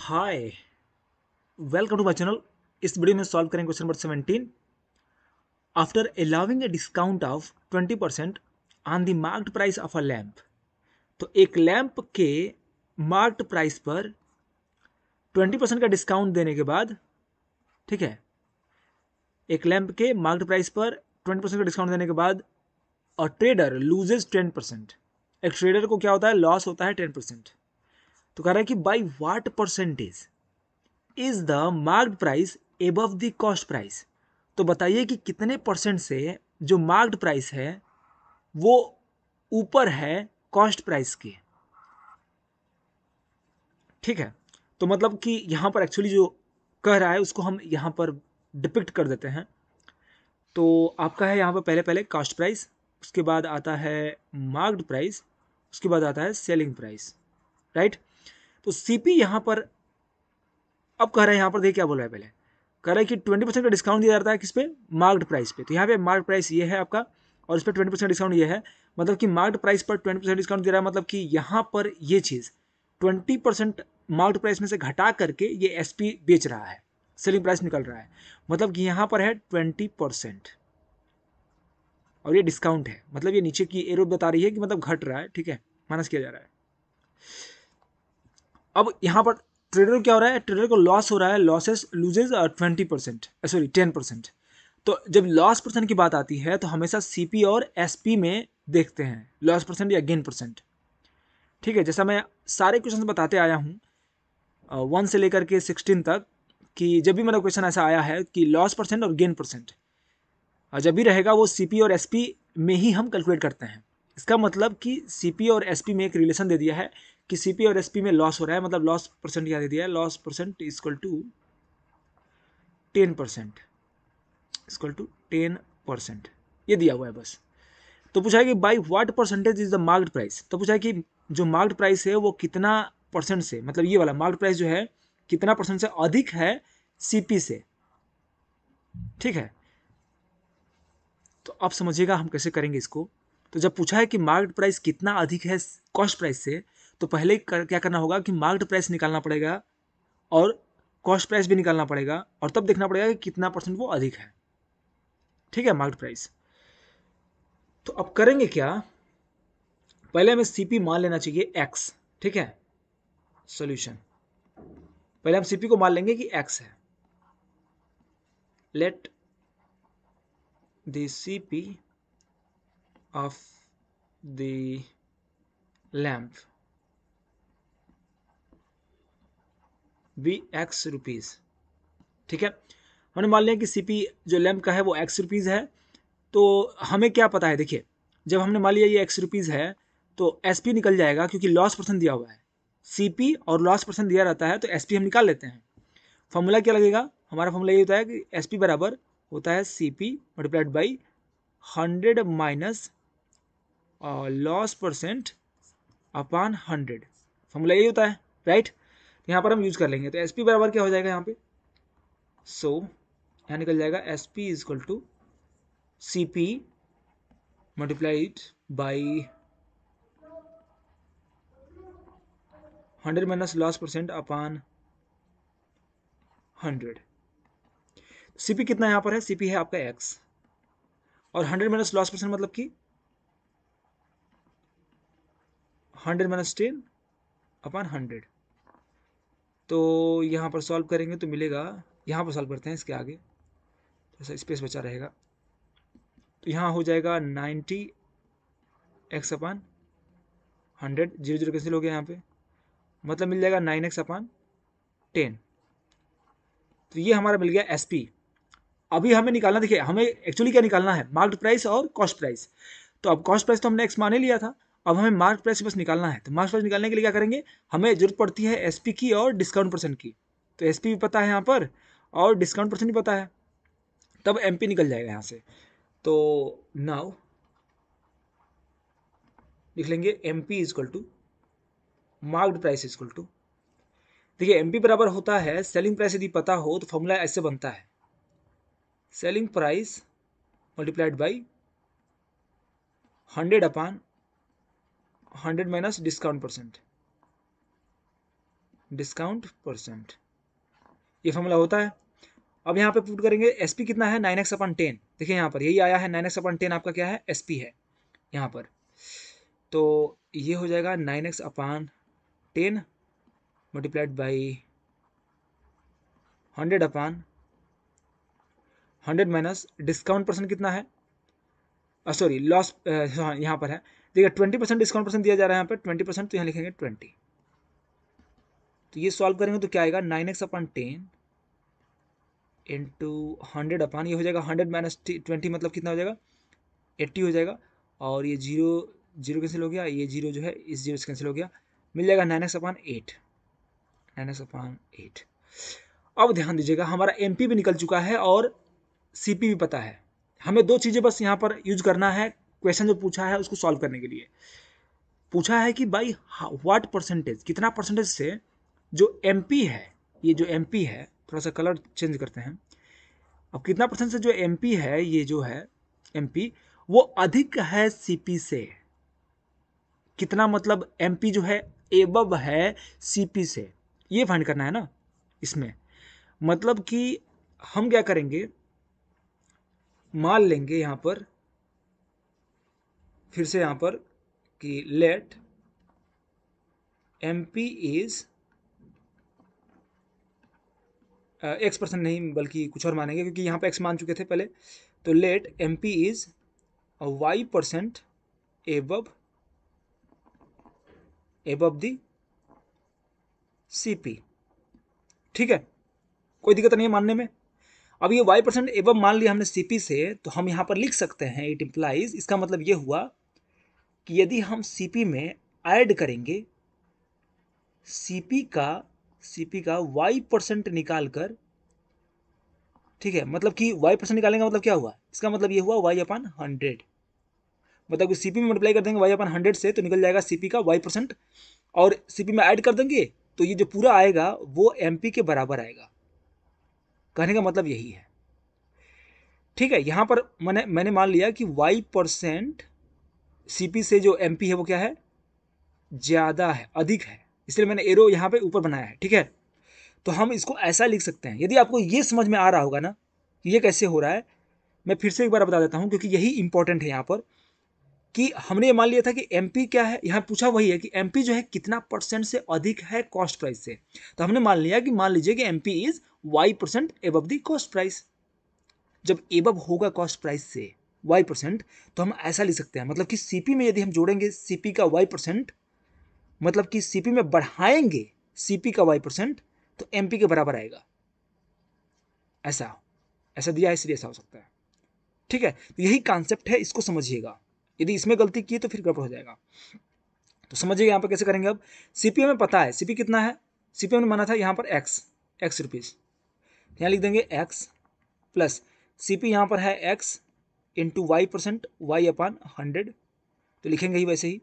hi welcome to my channel इस video में solve करेंगे question number seventeen after allowing a discount of twenty percent on the marked price of a lamp तो एक lamp के marked price पर twenty percent का discount देने के बाद ठीक है एक लैम्प के मार्क्ड प्राइस पर ट्वेंटी परसेंट का डिस्काउंट देने के बाद और ट्रेडर लूजेज टेन परसेंट एक ट्रेडर को क्या होता है लॉस होता है टेन परसेंट तो कह रहा है कि by what percentage is the marked price above the cost price तो बताइए कि कितने परसेंट से जो मार्क्ड प्राइस है वो ऊपर है कॉस्ट प्राइस के ठीक है तो मतलब कि यहाँ पर एक्चुअली जो कह रहा है उसको हम यहाँ पर डिपिक्ट कर देते हैं तो आपका है यहाँ पर पहले पहले कॉस्ट प्राइस उसके बाद आता है मार्क्ड प्राइस उसके बाद आता है सेलिंग प्राइस राइट तो सीपी यहाँ पर अब कह रहा है यहाँ पर देखिए क्या बोल रहे है पहले कह रहा है कि ट्वेंटी परसेंट का डिस्काउंट दिया जाता है किस पे मार्क्ड प्राइस पे तो यहाँ पे मार्क्ड प्राइस ये है आपका और इस पर ट्वेंटी परसेंट डिस्काउंट ये है मतलब कि मार्क्ड प्राइस पर ट्वेंटी परसेंट डिस्काउंट दे रहा है मतलब कि यहाँ पर ये चीज़ ट्वेंटी परसेंट मार्क्ड प्राइस में से घटा करके ये एस बेच रहा है सेलिंग प्राइस निकल रहा है मतलब कि यहाँ पर है ट्वेंटी परसेंट और ये डिस्काउंट है मतलब ये नीचे की एरो बता रही है कि मतलब घट रहा है ठीक है माइनस किया जा रहा है अब यहाँ पर ट्रेडर क्या हो रहा है ट्रेडर को लॉस हो रहा है losses loses twenty percent sorry ten percent तो जब लॉस परसेंट की बात आती है तो हमेशा सी और एस में देखते हैं लॉस परसेंट या गेन परसेंट ठीक है जैसा मैं सारे क्वेश्चन बताते आया हूँ वन uh, से लेकर के सिक्सटीन तक कि जब भी मेरा क्वेश्चन ऐसा आया है कि लॉस परसेंट और गेन परसेंट uh, जब भी रहेगा वो सी और एस में ही हम कैलकुलेट करते हैं इसका मतलब कि सी और एस में एक रिलेशन दे दिया है कि सीपी और एसपी में लॉस हो रहा है मतलब लॉस परसेंट क्या दे दिया है loss percent is equal to ten percent is equal to ten percent ये दिया हुआ है बस तो पूछा है कि by what percentage is the marked price तो पूछा है कि जो मार्क्ड प्राइस है वो कितना परसेंट से मतलब ये वाला मार्क्ड प्राइस जो है कितना परसेंट से अधिक है सीपी से ठीक है तो अब समझिएगा हम कैसे करेंगे इसको तो जब पूछा है कि मार्केट प्राइस कितना अधिक है कॉस्ट प्राइस से तो पहले कर, क्या करना होगा कि मार्क्ड प्राइस निकालना पड़ेगा और कॉस्ट प्राइस भी निकालना पड़ेगा और तब देखना पड़ेगा कि कितना परसेंट वो अधिक है ठीक है मार्क्ड प्राइस तो अब करेंगे क्या पहले हमें सीपी मान लेना चाहिए एक्स ठीक है सोल्यूशन पहले हम सीपी को मान लेंगे कि एक्स है let the P of the lamp be X rupees ठीक है हमने मान लिया कि सी पी जो लैम्प का है वो एक्स रुपीज़ है तो हमें क्या पता है देखिए जब हमने मान लिया ये एक्स रुपीज़ है तो एस पी निकल जाएगा क्योंकि लॉस परसेंट दिया हुआ है सी पी और लॉस परसेंट दिया रहता है तो एस पी हम निकाल लेते हैं फॉर्मूला क्या लगेगा हमारा फॉर्मूला ये होता है कि एस पी बराबर होता है C P multiplied by hundred minus loss percent upon hundred formula यही होता है राइट तो यहाँ पर हम यूज कर लेंगे तो एस पी बराबर क्या हो जाएगा यहाँ पे सो so, यहाँ निकल जाएगा S P is equal to C P multiplied by hundred minus loss percent upon hundred CP कितना यहाँ पर है सीपी है आपका एक्स और हंड्रेड माइनस लॉस परसेंट मतलब कि hundred minus ten upon hundred तो यहाँ पर सॉल्व करेंगे तो मिलेगा यहाँ पर सॉल्व करते हैं इसके आगे थोड़ा सा स्पेस बचा रहेगा तो यहाँ हो जाएगा ninety X upon hundred zero zero cancel हो गया यहाँ पे मतलब मिल जाएगा नाइन एक्स अपान टेन तो ये हमारा मिल गया एस पी अभी हमें निकालना देखिए हमें एक्चुअली क्या निकालना है मार्क्ड प्राइस और कॉस्ट प्राइस तो अब कॉस्ट प्राइस तो हमने एक्स माने लिया था अब हमें मार्क प्राइस बस निकालना है तो मार्क प्राइस निकालने के लिए क्या करेंगे हमें जरूरत पड़ती है एस की और डिस्काउंट परसेंट की तो एस भी पता है यहाँ पर और डिस्काउंट परसेंट भी पता है तब एम निकल जाएगा यहाँ से तो नाउ लिख लेंगे M P is equal to marked price is equal to देखिए एम पी बराबर होता है सेलिंग प्राइस यदि पता हो तो फॉर्मूला ऐसे बनता है selling price multiplied by hundred upon hundred minus discount percent discount percent ये फॉर्मूला होता है अब यहाँ पे पुट करेंगे एस पी कितना है नाइन एक्स अपन टेन देखिए यहाँ पर यही आया है नाइन एक्स अपन टेन आपका क्या है एस पी है यहाँ पर तो ये हो जाएगा nine X upon ten multiplied by hundred upon hundred minus discount percent कितना है सॉरी लॉस हाँ, यहाँ पर है देखिए ट्वेंटी परसेंट डिस्काउंट परसेंट दिया जा रहा है यहाँ पर ट्वेंटी परसेंट तो यहाँ लिखेंगे ट्वेंटी तो ये सॉल्व करेंगे तो क्या आएगा nine X upon ten into hundred upon ये हो जाएगा हंड्रेड माइनस ट्वेंटी मतलब कितना हो जाएगा एट्टी हो जाएगा और ये जीरो जीरो कैंसिल हो गया ये जीरो जो है इस जीरो से कैंसिल हो गया मिल जाएगा nine X upon eight nine X upon eight अब ध्यान दीजिएगा हमारा एम भी निकल चुका है और सी भी पता है हमें दो चीज़ें बस यहाँ पर यूज करना है क्वेश्चन जो पूछा है उसको सॉल्व करने के लिए पूछा है कि बाई व्हाट परसेंटेज कितना परसेंटेज से जो एम है ये जो एम है थोड़ा सा कलर चेंज करते हैं अब कितना परसेंट से जो एम है ये जो है एम वो अधिक है सी से कितना मतलब एम जो है एब है सी से ये फाइंड करना है ना इसमें मतलब कि हम क्या करेंगे मान लेंगे यहाँ पर फिर से यहाँ पर कि let M P is X percent नहीं बल्कि कुछ और मानेंगे क्योंकि यहाँ पर एक्स मान चुके थे पहले तो let M P is Y percent above above the C P ठीक है कोई दिक्कत नहीं है मानने में अब ये वाई परसेंट एब मान लिया हमने सी से तो हम यहाँ पर लिख सकते हैं इट इम्प्लाइज इसका मतलब ये हुआ कि यदि हम सीपी में ऐड करेंगे सीपी का सीपी का वाई परसेंट निकाल कर ठीक है मतलब कि वाई परसेंट निकालने का मतलब क्या हुआ इसका मतलब ये हुआ वाई अपन हंड्रेड मतलब सी सीपी में मल्टीप्लाई कर देंगे वाई अपन हंड्रेड से तो निकल जाएगा सीपी का वाई परसेंट और सीपी में ऐड कर देंगे तो ये जो पूरा आएगा वो एमपी के बराबर आएगा कहने का मतलब यही है ठीक है यहाँ पर मैंने मैंने मान लिया कि वाई परसेंट सीपी से जो एमपी है वो क्या है ज़्यादा है अधिक है इसलिए मैंने एरो यहाँ पे ऊपर बनाया है ठीक है तो हम इसको ऐसा लिख सकते हैं यदि आपको ये समझ में आ रहा होगा ना कि ये कैसे हो रहा है मैं फिर से एक बार बता देता हूँ क्योंकि यही इंपॉर्टेंट है यहाँ पर कि हमने ये मान लिया था कि एम क्या है यहाँ पूछा वही है कि एम जो है कितना परसेंट से अधिक है कॉस्ट प्राइस से तो हमने मान लिया कि मान लीजिए कि M is Y percent above the cost price जब एबव होगा कॉस्ट प्राइस से वाई परसेंट तो हम ऐसा लिख सकते हैं मतलब कि सीपी में यदि हम जोड़ेंगे सीपी का वाई परसेंट मतलब कि सीपी में बढ़ाएंगे सीपी का वाई परसेंट तो एमपी के बराबर आएगा ऐसा ऐसा दिया है इसलिए ऐसा हो सकता है ठीक है तो यही कॉन्सेप्ट है इसको समझिएगा यदि इसमें गलती की तो फिर गड़बड़ हो जाएगा तो समझिएगा यहाँ पर कैसे करेंगे अब सीपी में पता है सीपी कितना है सीपी में माना था यहाँ पर एक्स एक्स रुपीज़ यहाँ लिख देंगे एक्स प्लस सी पी यहाँ पर है x into y percent y upon hundred तो लिखेंगे ही वैसे ही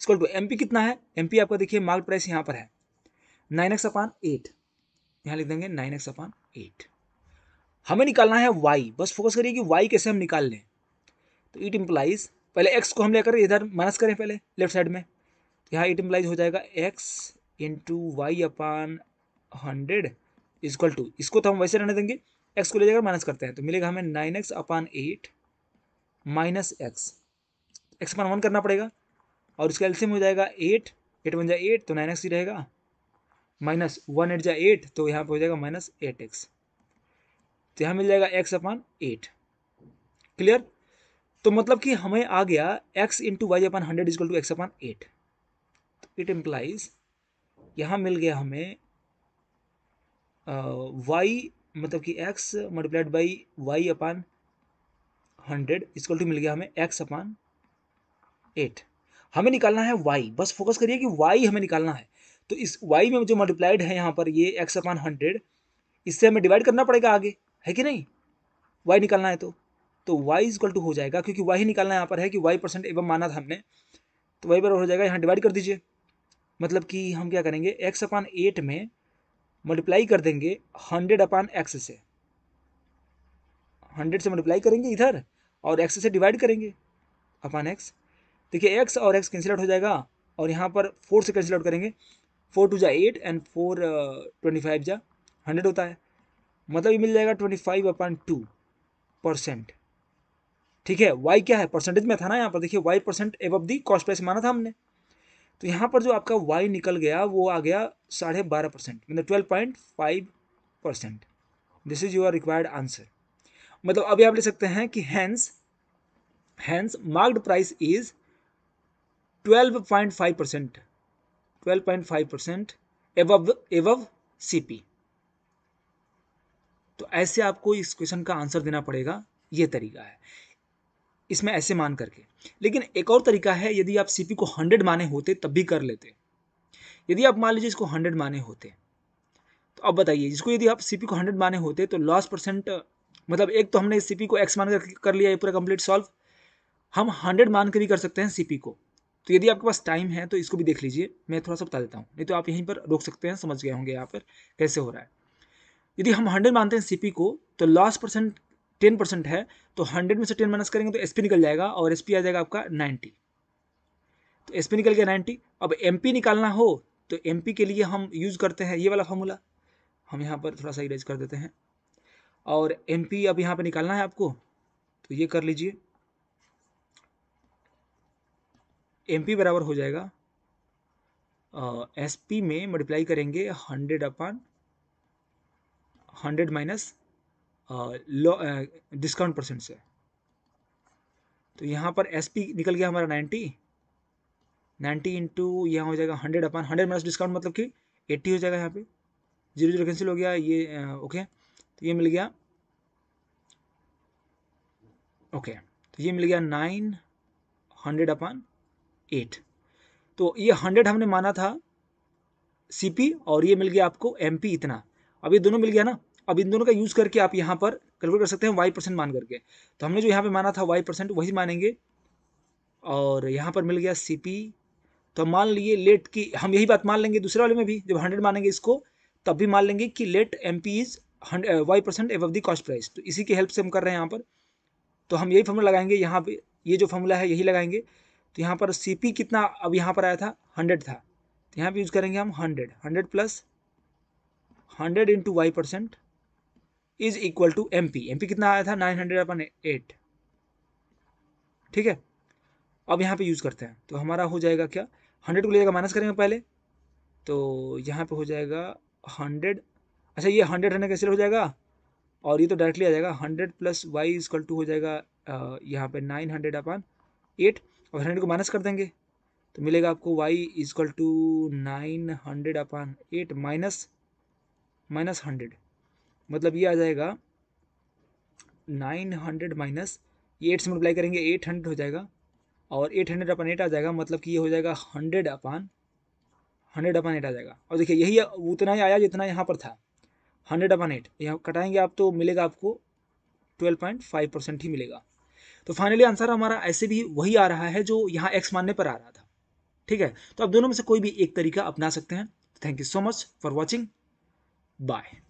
इसको टू एम कितना है एम आपका देखिए माल प्राइस यहाँ पर है नाइन एक्स अपान एट यहाँ लिख देंगे नाइन एक्स अपान एट हमें निकालना है वाई बस फोकस करिए कि वाई कैसे हम निकाल लें तो इट इम्प्लाइज पहले एक्स को हम लेकर इधर माइनस करें पहले लेफ्ट साइड में यहाँ इट इम्प्लाइज हो जाएगा x into y upon hundred is equal to इसको तो हम वैसे रहने देंगे एक्स को ले जाकर माइनस करते हैं तो मिलेगा हमें nine x upon eight minus x x मान वन करना पड़ेगा और इसका एल्सियम हो जाएगा एट एट वन जाए एट तो नाइन एक्स ही रहेगा माइनस वन एट जाए एट तो यहाँ पर हो जाएगा माइनस एट एक्स तो यहाँ मिल जाएगा एक्स अपान एट क्लियर तो मतलब कि हमें आ गया x into y upon hundred is equal to x upon eight तो इट इम्प्लाइज यहाँ मिल गया हमें वाई मतलब कि x multiplied by y upon hundred is equal to मिल गया हमें एक्स अपान एट हमें निकालना है वाई बस फोकस करिए कि वाई हमें निकालना है तो इस वाई में जो मल्टीप्लाइड है यहाँ पर ये एक्स अपान हंड्रेड इससे हमें डिवाइड करना पड़ेगा आगे है कि नहीं वाई निकालना है तो तो वाई इजकल टू हो जाएगा क्योंकि वाई निकालना यहाँ पर है कि वाई परसेंट एवं माना था हमने तो वाई पर हो जाएगा यहाँ डिवाइड कर दीजिए मतलब कि हम क्या करेंगे एक्स अपान एट में मल्टीप्लाई कर देंगे हंड्रेड अपान एक्स से हंड्रेड से मल्टीप्लाई करेंगे इधर और एक्स से डिवाइड करेंगे अपान एक्स देखिए एक्स और एक्स कैंसिल आउट हो जाएगा और यहाँ पर फोर से कैंसिल आउट करेंगे फोर टू जा eight and four twenty five जा हंड्रेड होता है मतलब ये मिल जाएगा twenty five upon two percent ठीक है वाई क्या है परसेंटेज में था ना यहाँ पर देखिए Y percent above the cost price माना था हमने तो यहाँ पर जो आपका वाई निकल गया वो आ गया साढ़े बारह परसेंट मतलब twelve point five percent this is your required answer मतलब अभी आप ले सकते हैं कि hence hence marked price is 12.5 percent 12.5 percent above above CP तो ऐसे आपको इस क्वेश्चन का आंसर देना पड़ेगा ये तरीका है इसमें ऐसे मान करके लेकिन एक और तरीका है यदि आप सीपी को हंड्रेड माने होते तब भी कर लेते यदि आप मान लीजिए इसको हंड्रेड माने होते तो अब बताइए जिसको यदि आप सीपी को हंड्रेड माने होते तो लॉस परसेंट मतलब एक तो हमने सी को एक्स मान कर, कर लिया ये पूरा कंप्लीट सॉल्व हम हंड्रेड मान कर भी कर सकते हैं सी को तो यदि आपके पास टाइम है तो इसको भी देख लीजिए मैं थोड़ा सा बता देता हूँ नहीं तो आप यहीं पर रोक सकते हैं समझ गए होंगे यहाँ पर कैसे हो रहा है यदि हम हंड्रेड मानते हैं सी को तो लास्ट परसेंट टेन परसेंट है तो हंड्रेड में से टेन माइनस करेंगे तो एस निकल जाएगा और एस आ जाएगा आपका नाइन्टी तो एस निकल गया नाइन्टी अब एम निकालना हो तो एम के लिए हम यूज़ करते हैं ये वाला फॉर्मूला हम यहाँ पर थोड़ा सा इरेज कर देते हैं और एन पी अब यहाँ पे निकालना है आपको तो ये कर लीजिए एम पी बराबर हो जाएगा एस पी में मल्टीप्लाई करेंगे hundred upon hundred minus discount percent से तो यहाँ पर एस पी निकल गया हमारा नाइन्टी नाइन्टी इंटू यहाँ हो जाएगा hundred upon hundred minus discount मतलब कि एट्टी हो जाएगा यहाँ पे जीरो जीरो कैंसिल हो गया ये uh, ओके तो ये मिल गया ओके तो ये मिल गया नाइन हंड्रेड अपन एट तो ये हंड्रेड हमने माना था सी और ये मिल गया आपको एम इतना अब ये दोनों मिल गया ना अब इन दोनों का यूज़ करके आप यहाँ पर कैलकुलेट कर सकते हैं वाई परसेंट मान करके तो हमने जो यहाँ पे माना था वाई परसेंट वही मानेंगे और यहाँ पर मिल गया सी तो मान लिए लेट की हम यही बात मान लेंगे दूसरे वाले में भी जब हंड्रेड मानेंगे इसको तब भी मान लेंगे कि let M P is Y percent above the cost price तो इसी की हेल्प से हम कर रहे हैं यहाँ पर तो हम यही फॉर्मूला लगाएंगे यहाँ पे ये जो फॉर्मूला है यही लगाएंगे तो यहाँ पर सी पी कितना अब यहाँ पर आया था हंड्रेड था तो यहाँ पर यूज़ करेंगे हम hundred hundred plus hundred into y percent is equal to M P M P कितना आया था नाइन हंड्रेड अपन एट ठीक है अब यहाँ पे यूज़ करते हैं तो हमारा हो जाएगा क्या हंड्रेड को ले जाएगा माइनस करेंगे पहले तो यहाँ पे हो जाएगा हंड्रेड अच्छा ये हंड्रेड हंड्रेड कैंसिल हो जाएगा और ये तो डायरेक्टली आ जाएगा hundred plus y is equal to हो जाएगा यहाँ पे नाइन हंड्रेड अपन एट और हंड्रेड को माइनस कर देंगे तो मिलेगा आपको y is equal to nine hundred upon eight minus minus hundred मतलब ये आ जाएगा नाइन हंड्रेड माइनस ये एट से मल्टीप्लाई करेंगे एट हंड्रेड हो जाएगा और एट हंड्रेड अपन एट आ जाएगा मतलब कि ये हो जाएगा hundred upon hundred upon eight आ जाएगा और देखिए यही उतना ही आया जितना यहाँ पर था हंड्रेड अपन एट यहाँ कटाएंगे आप तो मिलेगा आपको ट्वेल्व पॉइंट फाइव परसेंट ही मिलेगा तो फाइनली आंसर हमारा ऐसे भी वही आ रहा है जो यहाँ एक्स मानने पर आ रहा था ठीक है तो आप दोनों में से कोई भी एक तरीका अपना सकते हैं thank you so much for watching bye